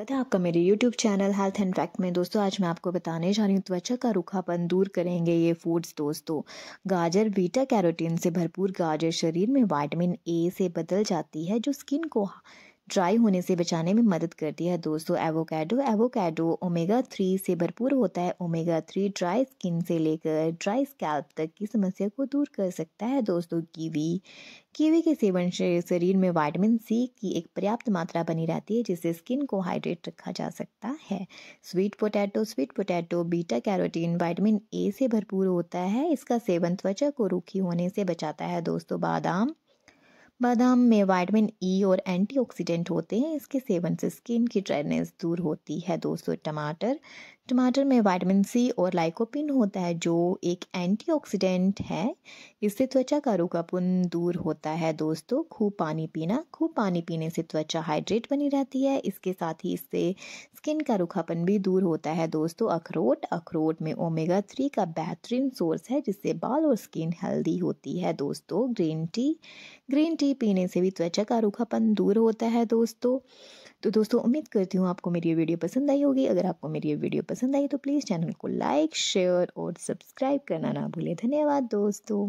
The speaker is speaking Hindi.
स्वागत है आपका मेरे YouTube channel health and fact में दोस्तों आज मैं आपको बताने जा रही हूँ त्वचा का रुखापन दूर करेंगे ये फूड्स दोस्तों गाजर बीटा कैरोटीन से भरपूर गाजर शरीर में वाइटमिन ए से बदल जाती है जो स्किन को ड्राई होने से बचाने में मदद करती है दोस्तों एवोकैडो एवोकेडो ओमेगा थ्री से भरपूर होता है ओमेगा थ्री ड्राई स्किन से लेकर ड्राई स्कैल्प तक की समस्या को दूर कर सकता है दोस्तों कीवी कीवी के सेवन से शरीर में वाइटामिन सी की एक पर्याप्त मात्रा बनी रहती है जिससे स्किन को हाइड्रेट रखा जा सकता है sweet potato sweet potato beta carotene vitamin A से भरपूर होता है इसका सेवन त्वचा को रूखी होने से बचाता है दोस्तों बादाम बादाम में वाइटमिन ई e और एंटीऑक्सीडेंट होते हैं इसके सेवन से स्किन की ड्राइनेस दूर होती है दोस्तों टमाटर टमाटर में वाइटामिन सी और लाइकोपिन होता है जो एक एंटीऑक्सीडेंट है इससे त्वचा का रूखापन दूर होता है दोस्तों खूब पानी पीना खूब पानी पीने से त्वचा हाइड्रेट बनी रहती है इसके साथ ही इससे स्किन का रुखापन भी दूर होता है दोस्तों अखरोट अखरोट में ओमेगा थ्री का बेहतरीन सोर्स है जिससे बाल और स्किन हेल्दी होती है दोस्तों ग्रीन टी ग्रीन टी पीने से भी त्वचा का रुखापन दूर होता है दोस्तों तो दोस्तों उम्मीद करती हूँ आपको मेरी ये वीडियो पसंद आई होगी अगर आपको मेरी ये वीडियो पसंद आई तो प्लीज़ चैनल को लाइक शेयर और सब्सक्राइब करना ना भूलें धन्यवाद दोस्तों